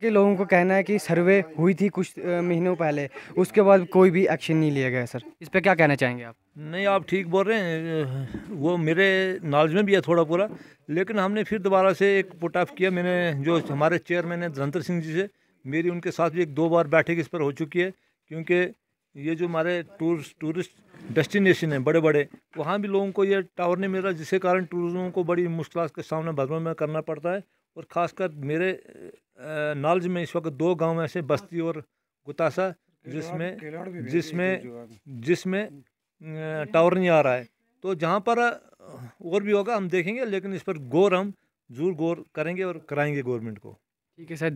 के लोगों को कहना है कि सर्वे हुई थी कुछ महीनों पहले उसके बाद कोई भी एक्शन नहीं लिया गया सर इस पर क्या कहना चाहेंगे आप नहीं आप ठीक बोल रहे हैं वो मेरे नॉलेज में भी है थोड़ा पूरा लेकिन हमने फिर दोबारा से एक पुट ऑफ किया मैंने जो हमारे चेयरमैन है धनंतर सिंह जी से मेरी उनके साथ भी एक दो बार बैठक इस पर हो चुकी है क्योंकि ये जो हमारे टूरिस्ट टूरिस्ट डेस्टिनेशन है बड़े बड़े वहाँ भी लोगों को ये टावर नहीं मिल रहा जिसके कारण टूरिज्म को बड़ी मुश्किल का सामना भगवान में करना पड़ता है और ख़ासकर मेरे नॉलेज में इस वक्त दो गांव ऐसे बस्ती और गुतासा जिसमें जिसमें जिसमें टावर नहीं आ रहा है तो जहाँ पर और भी होगा हम देखेंगे लेकिन इस पर गौर हम जरूर गौर करेंगे और कराएंगे गवर्नमेंट को ठीक है सर